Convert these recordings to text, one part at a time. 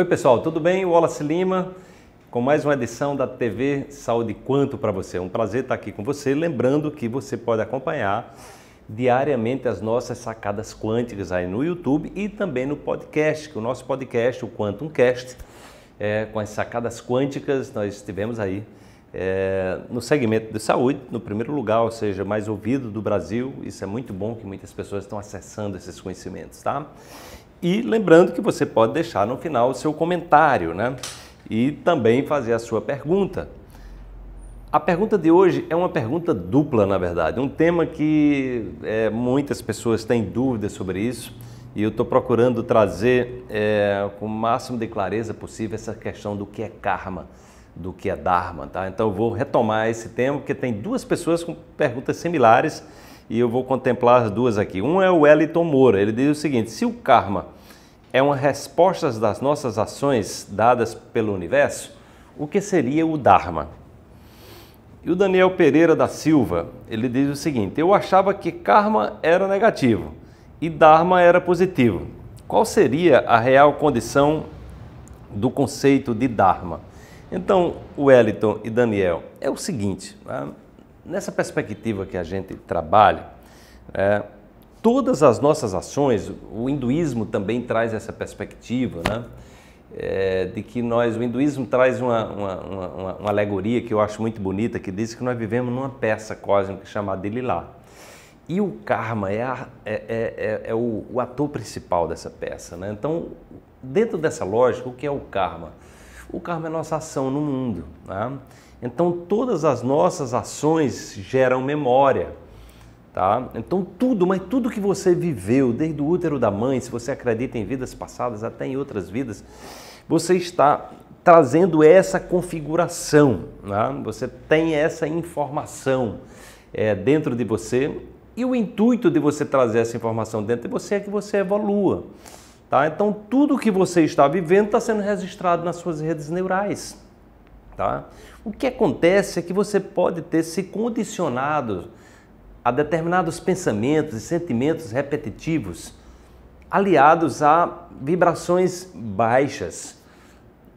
Oi pessoal, tudo bem? Wallace Lima com mais uma edição da TV Saúde Quanto para você. É um prazer estar aqui com você, lembrando que você pode acompanhar diariamente as nossas sacadas quânticas aí no YouTube e também no podcast, que o nosso podcast, o Quantum Cast, é, com as sacadas quânticas, nós estivemos aí é, no segmento de saúde, no primeiro lugar, ou seja, mais ouvido do Brasil. Isso é muito bom que muitas pessoas estão acessando esses conhecimentos, tá? E lembrando que você pode deixar no final o seu comentário, né? E também fazer a sua pergunta. A pergunta de hoje é uma pergunta dupla, na verdade, um tema que é, muitas pessoas têm dúvidas sobre isso e eu estou procurando trazer é, com o máximo de clareza possível essa questão do que é karma, do que é dharma, tá? Então eu vou retomar esse tema porque tem duas pessoas com perguntas similares e eu vou contemplar as duas aqui. Um é o Wellington Moura, ele diz o seguinte: se o karma é uma resposta das nossas ações dadas pelo universo, o que seria o Dharma? E o Daniel Pereira da Silva, ele diz o seguinte: eu achava que karma era negativo e Dharma era positivo. Qual seria a real condição do conceito de Dharma? Então, Wellington e Daniel, é o seguinte. Né? nessa perspectiva que a gente trabalha, é, todas as nossas ações, o hinduísmo também traz essa perspectiva, né? É, de que nós, o hinduísmo traz uma, uma, uma, uma, alegoria que eu acho muito bonita, que diz que nós vivemos numa peça cósmica chamada Lila E o karma é, a, é é, é, é o, o, ator principal dessa peça. Né? Então, dentro dessa lógica, o que é o karma? O karma é a nossa ação no mundo. Né? Então todas as nossas ações geram memória. Tá? Então tudo, mas tudo que você viveu desde o útero da mãe, se você acredita em vidas passadas, até em outras vidas, você está trazendo essa configuração, né? você tem essa informação é, dentro de você e o intuito de você trazer essa informação dentro de você é que você evolua. Tá? Então tudo que você está vivendo está sendo registrado nas suas redes neurais tá? O que acontece é que você pode ter se condicionado a determinados pensamentos e sentimentos repetitivos aliados a vibrações baixas,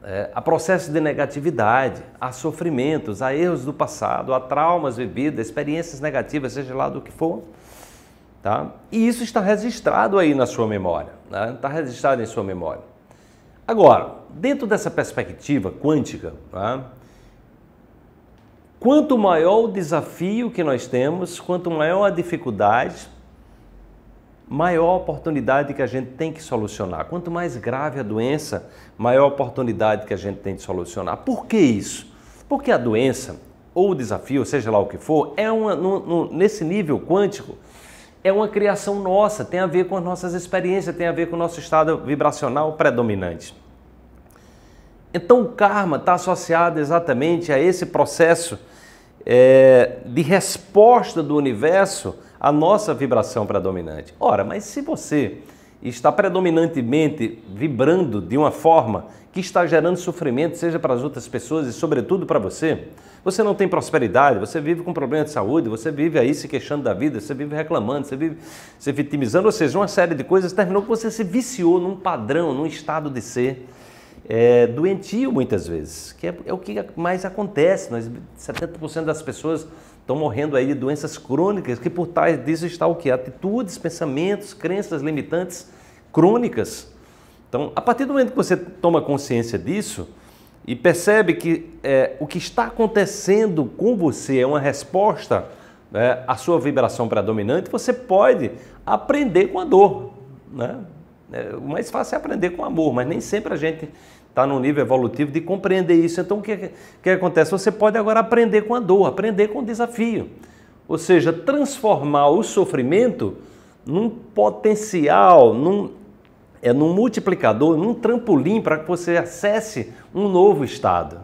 é, a processos de negatividade, a sofrimentos, a erros do passado, a traumas vividos, experiências negativas, seja lá do que for. Tá? E isso está registrado aí na sua memória, né? está registrado em sua memória. Agora, dentro dessa perspectiva quântica, tá? quanto maior o desafio que nós temos, quanto maior a dificuldade, maior a oportunidade que a gente tem que solucionar. Quanto mais grave a doença, maior a oportunidade que a gente tem de solucionar. Por que isso? Porque a doença ou o desafio, seja lá o que for, é uma, no, no, nesse nível quântico, é uma criação nossa, tem a ver com as nossas experiências, tem a ver com o nosso estado vibracional predominante. Então, o karma está associado exatamente a esse processo é, de resposta do universo à nossa vibração predominante. Ora, mas se você está predominantemente vibrando de uma forma que está gerando sofrimento, seja para as outras pessoas e, sobretudo, para você. Você não tem prosperidade, você vive com problema de saúde, você vive aí se queixando da vida, você vive reclamando, você vive se vitimizando, ou seja, uma série de coisas terminou que você se viciou num padrão, num estado de ser é, doentio muitas vezes, que é, é o que mais acontece. Nós, 70% das pessoas estão morrendo aí de doenças crônicas, que por trás disso está o que? Atitudes, pensamentos, crenças limitantes crônicas então, a partir do momento que você toma consciência disso e percebe que é, o que está acontecendo com você é uma resposta né, à sua vibração predominante, você pode aprender com a dor. Né? É, o mais fácil é aprender com amor, mas nem sempre a gente está no nível evolutivo de compreender isso. Então, o que, é é que acontece? Você pode agora aprender com a dor, aprender com o desafio. Ou seja, transformar o sofrimento num potencial, num é num multiplicador, num trampolim para que você acesse um novo estado.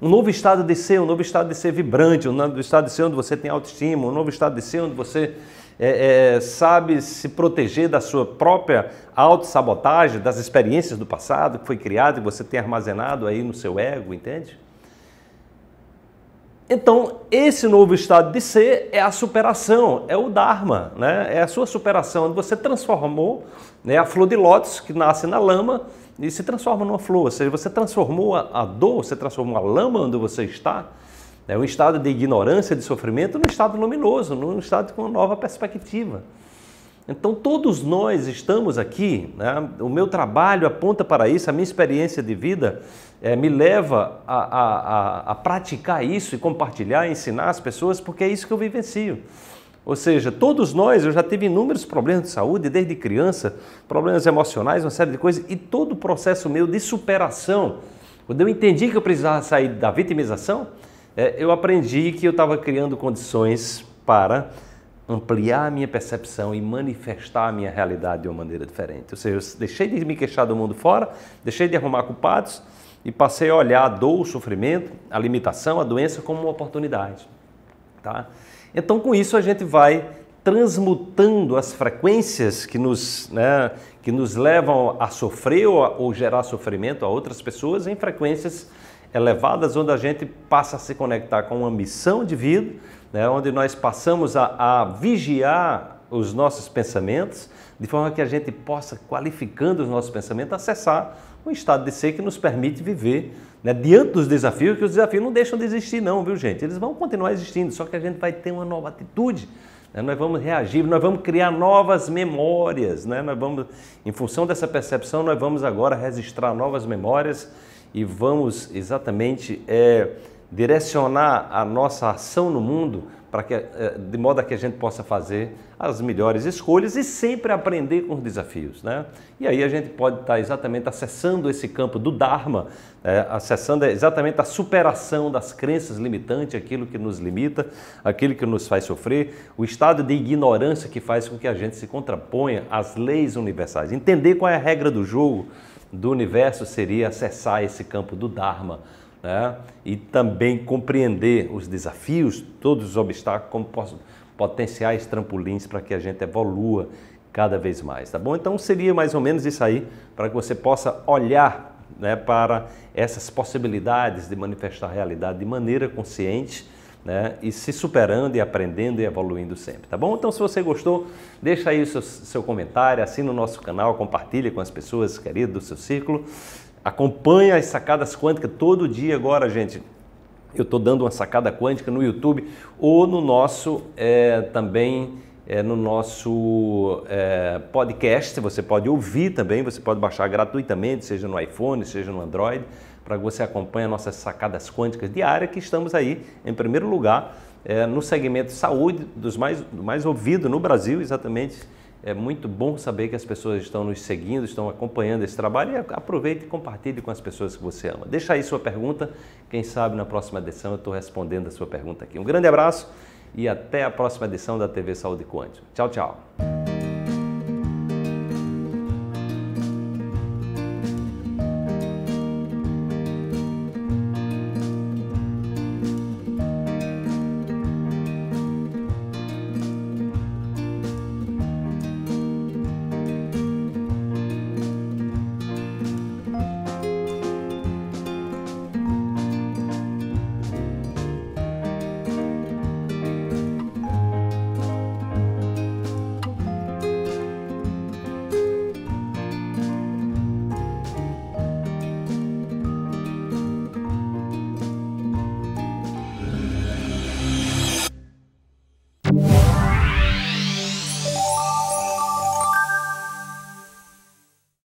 Um novo estado de ser, um novo estado de ser vibrante, um novo estado de ser onde você tem autoestima, um novo estado de ser onde você é, é, sabe se proteger da sua própria autossabotagem, das experiências do passado que foi criado e você tem armazenado aí no seu ego, entende? Então, esse novo estado de ser é a superação, é o Dharma, né? é a sua superação, onde você transformou né, a flor de lótus que nasce na lama e se transforma numa flor, ou seja, você transformou a, dor, você transformou a lama onde você está, né, um estado de ignorância, de sofrimento, num estado luminoso, num estado com uma nova perspectiva. Então, todos nós estamos aqui, né? o meu trabalho aponta para isso, a minha experiência de vida é, me leva a, a, a, a, praticar isso e compartilhar, ensinar as pessoas, porque é isso que eu vivencio. Ou seja, todos nós, eu já tive inúmeros problemas de saúde desde criança, problemas emocionais, uma série de coisas, e todo o processo meu de superação, quando eu entendi que eu precisava sair da vitimização, é, eu aprendi que eu estava criando condições para ampliar a minha percepção e manifestar a minha realidade de uma maneira diferente. Ou seja, eu deixei de me queixar do mundo fora, deixei de arrumar culpados e passei a olhar a dor, o sofrimento, a limitação, a doença como uma oportunidade. Tá? Então, com isso, a gente vai transmutando as frequências que nos, né, que nos levam a sofrer ou, ou gerar sofrimento a outras pessoas em frequências elevadas, onde a gente passa a se conectar com uma missão de vida né, onde nós passamos a, a vigiar os nossos pensamentos, de forma que a gente possa, qualificando os nossos pensamentos, acessar um estado de ser que nos permite viver né, diante dos desafios, que os desafios não deixam de existir, não, viu gente? Eles vão continuar existindo, só que a gente vai ter uma nova atitude. Né? Nós vamos reagir, nós vamos criar novas memórias, né? nós vamos, em função dessa percepção, nós vamos agora registrar novas memórias e vamos exatamente é, direcionar a nossa ação no mundo para que, eh, de modo a que a gente possa fazer as melhores escolhas e sempre aprender com os desafios. Né? E aí a gente pode estar tá exatamente acessando esse campo do Dharma, é, acessando exatamente a superação das crenças limitantes, aquilo que nos limita, aquilo que nos faz sofrer, o estado de ignorância que faz com que a gente se contraponha às leis universais. Entender qual é a regra do jogo do universo seria acessar esse campo do Dharma né? e também compreender os desafios, todos os obstáculos, como potenciais trampolins para que a gente evolua cada vez mais, tá bom? Então seria mais ou menos isso aí, para que você possa olhar né, para essas possibilidades de manifestar a realidade de maneira consciente, né, e se superando e aprendendo e evoluindo sempre, tá bom? Então, se você gostou, deixa aí o seu, seu comentário, assina o nosso canal, compartilha com as pessoas queridas do seu círculo. Acompanha as sacadas quânticas todo dia agora, gente. Eu estou dando uma sacada quântica no YouTube ou no nosso é, também é, no nosso é, podcast. Você pode ouvir também, você pode baixar gratuitamente, seja no iPhone, seja no Android, para que você acompanhe nossas sacadas quânticas diárias que estamos aí em primeiro lugar é, no segmento saúde dos mais, do mais ouvido no Brasil, exatamente é muito bom saber que as pessoas estão nos seguindo, estão acompanhando esse trabalho e aproveite e compartilhe com as pessoas que você ama. Deixa aí sua pergunta, quem sabe na próxima edição eu estou respondendo a sua pergunta aqui. Um grande abraço e até a próxima edição da TV Saúde Quântica. Tchau, tchau.